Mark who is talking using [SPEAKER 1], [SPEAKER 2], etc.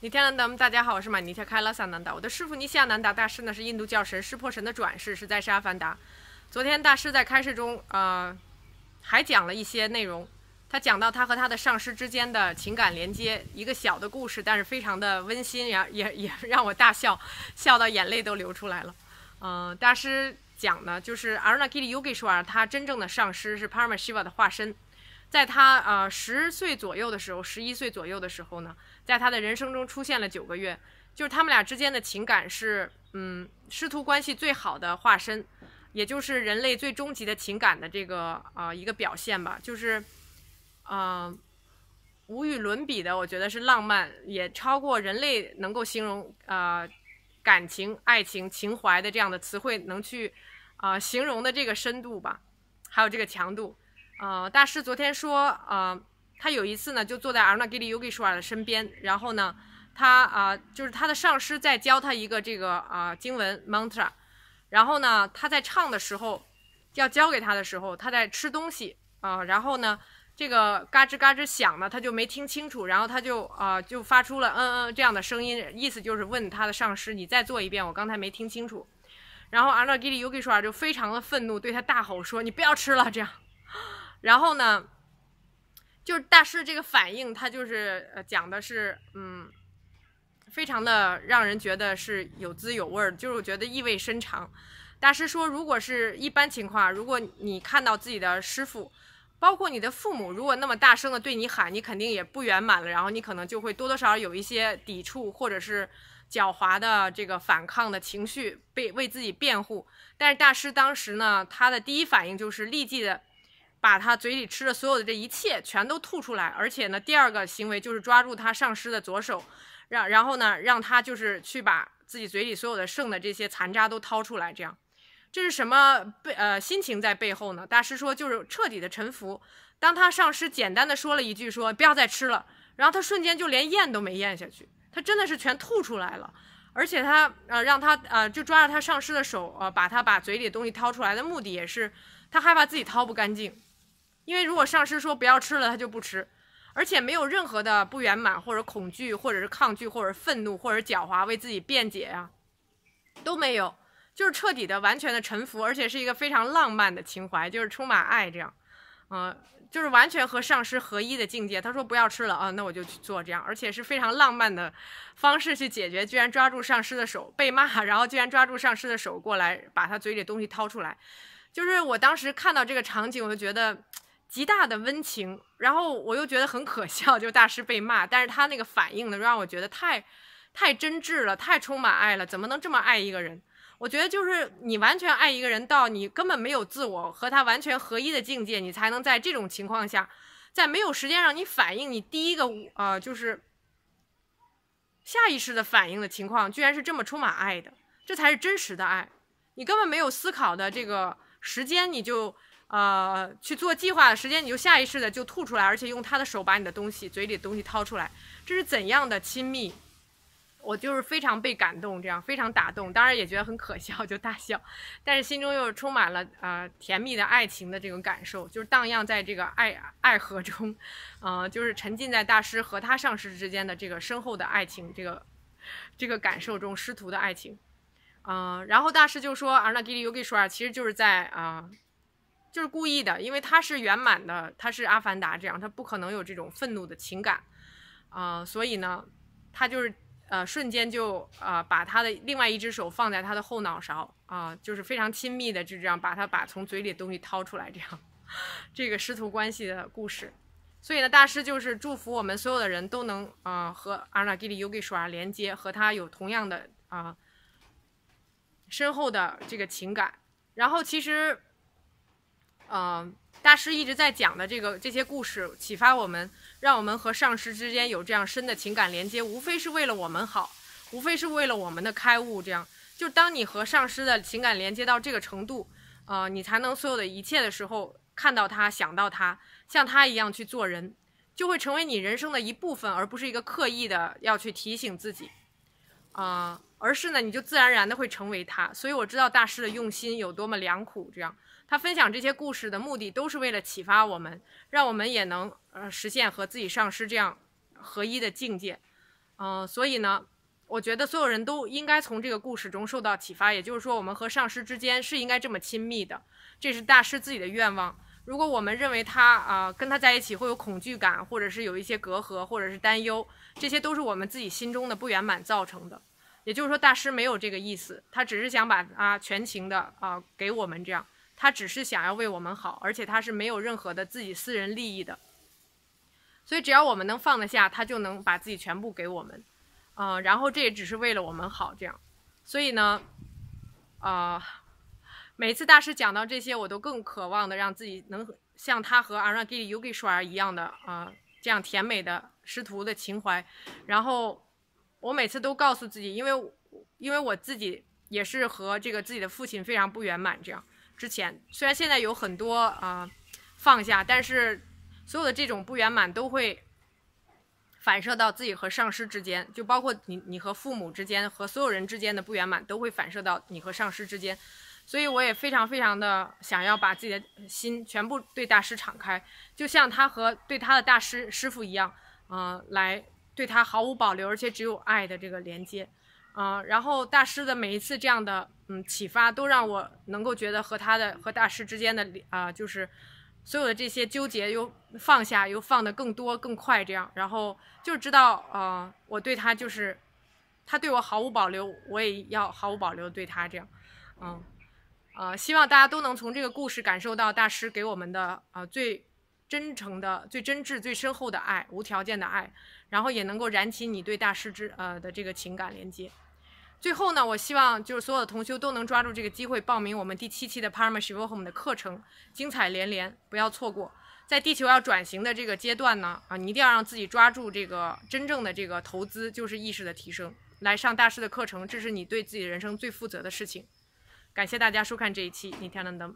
[SPEAKER 1] 尼天兰达，们大家好，我是马尼切·开拉萨南达。我的师傅尼西亚南达大师呢，是印度教神湿婆神的转世，是在沙凡达。昨天大师在开示中，呃，还讲了一些内容。他讲到他和他的上师之间的情感连接，一个小的故事，但是非常的温馨，然也也让我大笑，笑到眼泪都流出来了。嗯，大师讲呢，就是阿纳吉里尤吉说，他真正的上师是帕尔马希瓦的化身。在他呃十岁左右的时候，十一岁左右的时候呢，在他的人生中出现了九个月，就是他们俩之间的情感是嗯师徒关系最好的化身，也就是人类最终极的情感的这个啊一个表现吧，就是嗯无与伦比的，我觉得是浪漫，也超过人类能够形容啊感情、爱情、情怀的这样的词汇能去啊形容的这个深度吧，还有这个强度。呃，大师昨天说，呃，他有一次呢，就坐在阿纳吉里尤吉舒尔的身边，然后呢，他啊，就是他的上师在教他一个这个啊经文 mantra，然后呢，他在唱的时候，要教给他的时候，他在吃东西啊，然后呢，这个嘎吱嘎吱响呢，他就没听清楚，然后他就啊就发出了嗯嗯这样的声音，意思就是问他的上师，你再做一遍，我刚才没听清楚。然后阿纳吉里尤吉舒尔就非常的愤怒，对他大吼说，你不要吃了，这样。然后呢，就是大师这个反应，他就是呃讲的是，嗯，非常的让人觉得是有滋有味儿，就是我觉得意味深长。大师说，如果是一般情况，如果你看到自己的师傅，包括你的父母，如果那么大声的对你喊，你肯定也不圆满了，然后你可能就会多多少少有一些抵触或者是狡猾的这个反抗的情绪，被为自己辩护。但是大师当时呢，他的第一反应就是立即的。把他嘴里吃的所有的这一切全都吐出来，而且呢，第二个行为就是抓住他上尸的左手，让然后呢，让他就是去把自己嘴里所有的剩的这些残渣都掏出来。这样，这是什么背呃心情在背后呢？大师说就是彻底的臣服。当他上师简单的说了一句说不要再吃了，然后他瞬间就连咽都没咽下去，他真的是全吐出来了。而且他呃让他呃就抓着他上师的手呃把他把嘴里东西掏出来的目的也是他害怕自己掏不干净。因为如果上师说不要吃了，他就不吃，而且没有任何的不圆满或者恐惧，或者是抗拒，或者愤怒，或者是狡猾为自己辩解呀，都没有，就是彻底的、完全的臣服，而且是一个非常浪漫的情怀，就是充满爱这样，啊，就是完全和上师合一的境界。他说不要吃了啊，那我就去做这样，而且是非常浪漫的方式去解决，居然抓住上师的手被骂，然后居然抓住上师的手过来把他嘴里东西掏出来，就是我当时看到这个场景，我就觉得。极大的温情，然后我又觉得很可笑，就大师被骂，但是他那个反应呢，让我觉得太太真挚了，太充满爱了，怎么能这么爱一个人？我觉得就是你完全爱一个人到你根本没有自我和他完全合一的境界，你才能在这种情况下，在没有时间让你反应，你第一个呃就是下意识的反应的情况，居然是这么充满爱的，这才是真实的爱，你根本没有思考的这个时间，你就。呃，去做计划的时间，你就下意识的就吐出来，而且用他的手把你的东西、嘴里的东西掏出来，这是怎样的亲密？我就是非常被感动，这样非常打动，当然也觉得很可笑，就大笑，但是心中又充满了呃甜蜜的爱情的这种感受，就是荡漾在这个爱爱河中，呃，就是沉浸在大师和他上师之间的这个深厚的爱情，这个这个感受中，师徒的爱情，嗯，然后大师就说阿那给里 i 给说 y 其实就是在啊。就是故意的，因为他是圆满的，他是阿凡达这样，他不可能有这种愤怒的情感，啊，所以呢，他就是呃瞬间就啊把他的另外一只手放在他的后脑勺啊，就是非常亲密的就这样把他把从嘴里东西掏出来这样，这个师徒关系的故事，所以呢，大师就是祝福我们所有的人都能啊和阿纳基里尤吉耍连接，和他有同样的啊深厚的这个情感，然后其实。嗯，大师一直在讲的这个这些故事，启发我们，让我们和上师之间有这样深的情感连接，无非是为了我们好，无非是为了我们的开悟。这样，就当你和上师的情感连接到这个程度，呃，你才能所有的一切的时候，看到他，想到他，像他一样去做人，就会成为你人生的一部分，而不是一个刻意的要去提醒自己，啊，而是呢，你就自然而然的会成为他。所以我知道大师的用心有多么良苦，这样。他分享这些故事的目的都是为了启发我们，让我们也能呃实现和自己上师这样合一的境界，嗯，所以呢，我觉得所有人都应该从这个故事中受到启发。也就是说，我们和上师之间是应该这么亲密的，这是大师自己的愿望。如果我们认为他啊跟他在一起会有恐惧感，或者是有一些隔阂，或者是担忧，这些都是我们自己心中的不圆满造成的。也就是说，大师没有这个意思，他只是想把啊全情的啊给我们这样。他只是想要为我们好，而且他是没有任何的自己私人利益的，所以只要我们能放得下，他就能把自己全部给我们，啊，然后这也只是为了我们好这样，所以呢，啊，每次大师讲到这些，我都更渴望的让自己能像他和阿拉基里尤给刷一样的啊，这样甜美的师徒的情怀。然后我每次都告诉自己，因为因为我自己也是和这个自己的父亲非常不圆满这样。之前虽然现在有很多啊放下，但是所有的这种不圆满都会反射到自己和上师之间，就包括你你和父母之间和所有人之间的不圆满都会反射到你和上师之间，所以我也非常非常的想要把自己的心全部对大师敞开，就像他和对他的大师师傅一样，嗯，来对他毫无保留，而且只有爱的这个连接。啊，然后大师的每一次这样的嗯启发，都让我能够觉得和他的和大师之间的啊，就是所有的这些纠结又放下，又放得更多更快这样，然后就知道啊，我对他就是，他对我毫无保留，我也要毫无保留对他这样，嗯，呃，希望大家都能从这个故事感受到大师给我们的啊最。真诚的、最真挚、最深厚的爱，无条件的爱，然后也能够燃起你对大师之呃的这个情感连接。最后呢，我希望就是所有的同修都能抓住这个机会报名我们第七期的 p a r a m a h a m a o m e 的课程，精彩连连，不要错过。在地球要转型的这个阶段呢，啊，你一定要让自己抓住这个真正的这个投资，就是意识的提升，来上大师的课程，这是你对自己人生最负责的事情。感谢大家收看这一期，你天能灯。